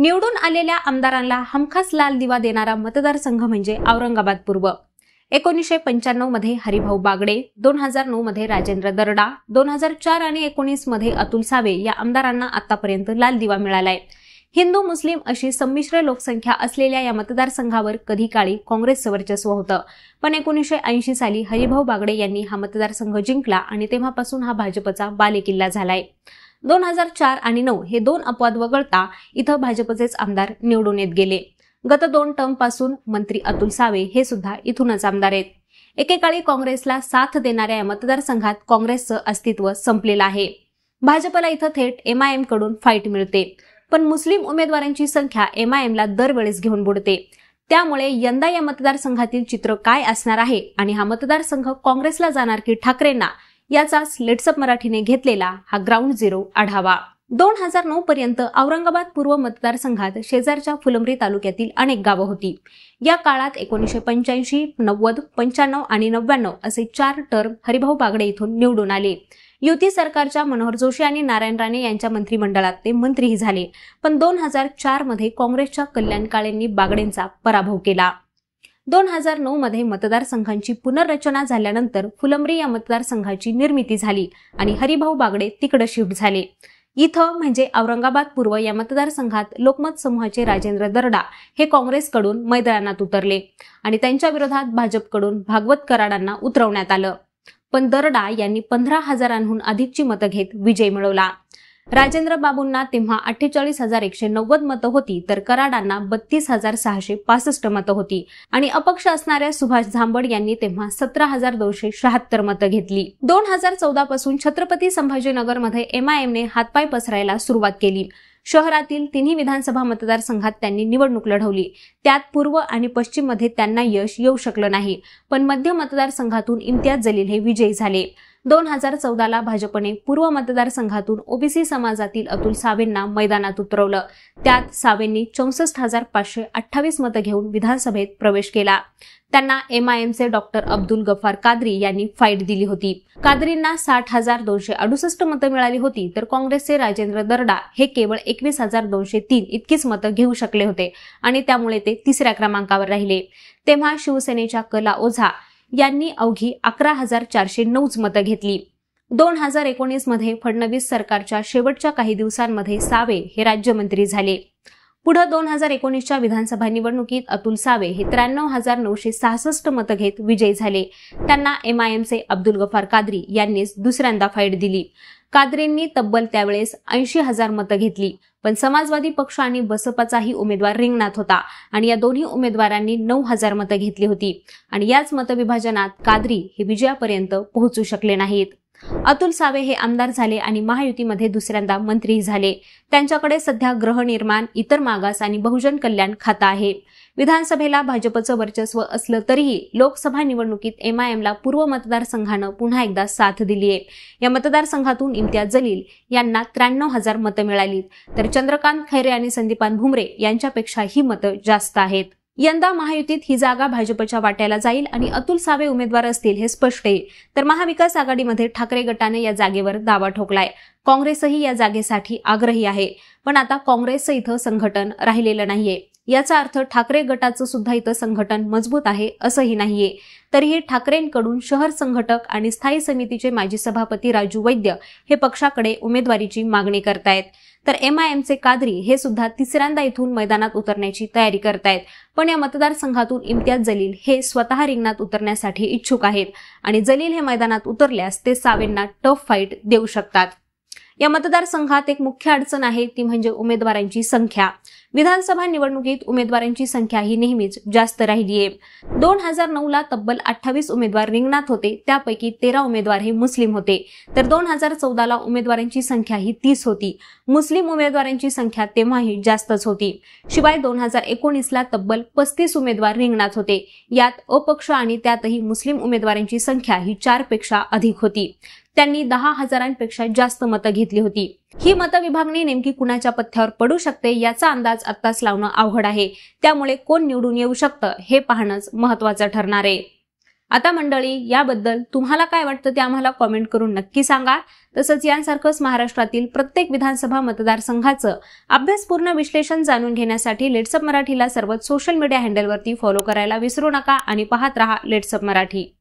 निवडून आलेल्या आमदारांना हमखास लाल दिवा देणारा मतदारसंघ म्हणजे औरंगाबाद पूर्व एकोणीसशे पंच्याण्णव मध्ये हरिभाऊ बागडे दोन हजार नऊ मध्ये राजेंद्र दरडा दोन हजार चार आणि एकोणीस मध्ये अतुल सावे या आमदारांना आतापर्यंत लाल दिवा मिळालाय हिंदू मुस्लिम अशी संमिश्र लोकसंख्या असलेल्या या मतदारसंघावर कधी काळी काँग्रेसचं वर्चस्व होतं पण एकोणीसशे ऐंशी साली हरिभाऊ बागडे यांनी हा मतदारसंघ जिंकला आणि तेव्हापासून हा भाजपचा बालेकिल्ला झालाय दोन हजार चार आणि नऊ हे दोन अपवाद वगळता इथं भाजपचेच आमदार निवडून येत गेले गत दोन टर्म पासून मंत्री अतुल सावे हे सुद्धा इथूनच आमदार आहेत एकेकाळी काँग्रेसला साथ देणाऱ्या या मतदारसंघात काँग्रेसचं अस्तित्व संपलेलं आहे भाजपला इथं थेट एमआयएम कडून फाईट मिळते पण मुस्लिम उमेदवारांची संख्या एमआयएमला दरवेळेस घेऊन बुडते त्यामुळे यंदा या मतदारसंघातील चित्र काय असणार आहे आणि हा मतदारसंघ काँग्रेसला जाणार की ठाकरेंना याचाच लेट्सअप मराठीने घेतलेला हा ग्राउंड झिरो आढावा दोन हजार नऊ पर्यंत औरंगाबाद पूर्व मतदारसंघात शेजारच्या फुलंब्री तालुक्यातील अनेक गावं होती या काळात एकोणीसशे पंच्याऐंशी नव्वद पंच्याण्णव आणि नव्याण्णव असे चार टर्म हरिभाऊ बागडे इथून निवडून आले युती सरकारच्या मनोहर जोशी आणि नारायण राणे यांच्या मंत्रिमंडळात ते मंत्रीही झाले पण दोन हजार चार मध्ये काँग्रेसच्या कल्याण काळेंनी बागडेंचा पराभव केला दोन हजार नऊ मध्ये मतदारसंघांची पुनर्रचना झाल्यानंतर फुलंब्री या मतदारसंघाची निर्मिती झाली आणि हरिभाऊ बागडे तिकडे शिफ्ट झाले इथं म्हणजे औरंगाबाद पूर्व या मतदारसंघात लोकमत समूहाचे राजेंद्र दरडा हे काँग्रेसकडून मैदानात उतरले आणि त्यांच्या विरोधात भाजपकडून भागवत कराडांना उतरवण्यात आलं पण दरडा यांनी पंधरा हजारांहून अधिकची मतं घेत विजय मिळवला राजेंद्र बाबूंना तेव्हा अठ्ठेचाळीस हजार एकशे नव्वद मतं होती तर कराडांना बत्तीस हजार सहाशे पासष्ट मतं होती आणि अपक्ष असणाऱ्या सुभाष झांबड यांनी तेव्हा सतरा हजार दोनशे शहात्तर मतं घेतली दोन हजार चौदा पासून छत्रपती संभाजीनगरमध्ये एमआयएमने हातपाय पसरायला सुरुवात केली शहरातील तिन्ही विधानसभा मतदारसंघात त्यांनी निवडणूक लढवली त्यात पूर्व आणि पश्चिममध्ये त्यांना यश येऊ शकलं नाही पण मध्य मतदारसंघातून इम्तियाज जलील हे विजयी झाले दोन हजार चौदाला भाजपने पूर्व मतदारसंघातून ओबीसी समाजातील अतुल सावेंना मैदानात उतरवलं त्यात सावेंनी चौसष्ट हजार पाचशे अठ्ठावीस मतं घेऊन विधानसभेत प्रवेश केला त्यांना एमआयएमचे डॉक्टर अब्दुल गफार कादरी यांनी फाईट दिली होती कादरींना साठ हजार दोनशे अडुसष्ट मतं मिळाली होती तर काँग्रेसचे राजेंद्र दर्डा हे केवळ एकवीस हजार दोनशे तीन इतकीच मतं घेऊ शकले होते आणि त्यामुळे ते तिसऱ्या क्रमांकावर राहिले तेव्हा शिवसेनेच्या कला ओझा यांनी अवघी अकरा हजार चारशे नऊच मतं घेतली दोन हजार एकोणीसमध्ये फडणवीस सरकारच्या शेवटच्या काही दिवसांमध्ये सावे हे राज्यमंत्री झाले पुढे दोन हजार एकोणीसच्या विधानसभा निवडणुकीत अतुल सावे हे त्र्याण्णव हजार नऊशे सहासष्ट मतं घेत विजयी झाले त्यांना एमआयएमचे अब्दुल गफार कादरी यांनीच दुसऱ्यांदा फाईट दिली कादरींनी तब्बल त्यावेळेस ऐंशी हजार मतं घेतली पण समाजवादी पक्ष आणि बसपाचाही उमेदवार रिंगणात होता आणि या दोन्ही उमेदवारांनी नऊ हजार मतं घेतली होती आणि याच मतविभाजनात कादरी हे विजयापर्यंत पोहोचू शकले नाहीत अतुल सावे हे आमदार झाले आणि महायुतीमध्ये दुसऱ्यांदा मंत्री झाले त्यांच्याकडे सध्या गृहनिर्माण इतर मागास आणि बहुजन कल्याण खातं आहे विधानसभेला भाजपचं वर्चस्व असलं तरीही लोकसभा निवडणुकीत ला पूर्व मतदारसंघानं पुन्हा एकदा साथ दिली आहे या मतदारसंघातून इम्तियाज जलील यांना त्र्याण्णव हजार मतं मिळाली तर चंद्रकांत खैरे आणि संदीपान भुमरे यांच्यापेक्षा ही मतं जास्त आहेत यंदा महायुतीत ही जागा भाजपच्या वाट्याला जाईल आणि अतुल सावे उमेदवार असतील हे स्पष्ट आहे तर महाविकास आघाडीमध्ये ठाकरे गटाने या जागेवर दावा ठोकलाय काँग्रेसही या जागेसाठी आग्रही आहे पण आता काँग्रेसचं इथं संघटन राहिलेलं नाहीये याचा अर्थ ठाकरे गटाचं सुद्धा इथं संघटन मजबूत आहे असंही नाहीये तरीही ठाकरेंकडून शहर संघटक आणि स्थायी समितीचे माजी सभापती राजू वैद्य हे पक्षाकडे उमेदवारीची मागणी करतायत तर एम आय एमचे कादरी हे सुद्धा तिसऱ्यांदा इथून मैदानात उतरण्याची तयारी करतायत पण या मतदारसंघातून इम्तियाज जलील हे स्वतः रिंगणात उतरण्यासाठी इच्छुक आहेत आणि जलील हे मैदानात उतरल्यास ते सावेंना टफ फाईट देऊ शकतात या मतदारसंघात एक मुख्य अडचण आहे ती म्हणजे उमेदवारांची संख्या विधानसभा निवडणुकीत उमेदवारांची संख्या ही नेहमीच जास्त राहिली आहे दोन हजार नऊ ला तब्बल अठ्ठावीस उमेदवार रिंगणात होते त्यापैकी तेरा उमेदवार हे मुस्लिम होते तर दोन हजार चौदा ला उमेदवारांची संख्या ही तीस होती मुस्लिम उमेदवारांची संख्या तेव्हाही जास्तच होती शिवाय दोन हजार एकोणीस ला तब्बल पस्तीस उमेदवार रिंगणात होते यात अपक्ष आणि त्यातही मुस्लिम उमेदवारांची संख्या ही चार पेक्षा अधिक होती त्यांनी दहा हजारांपेक्षा जास्त मतं घेतली होती ही विभागणी नेमकी कुणाच्या पथ्यावर पडू शकते याचा अंदाज आत्ताच लावणं अवघड आहे त्यामुळे कोण निवडून येऊ शकतं हे पाहणंच महत्वाचं ठरणार आहे आता मंडळी याबद्दल तुम्हाला काय वाटतं ते आम्हाला कॉमेंट करून नक्की सांगा तसंच यांसारखंच महाराष्ट्रातील प्रत्येक विधानसभा मतदारसंघाचं अभ्यासपूर्ण विश्लेषण जाणून घेण्यासाठी लेट्सअप मराठीला सर्वच सोशल मीडिया हँडलवरती फॉलो करायला विसरू नका आणि पाहत रहा लेट्सअप मराठी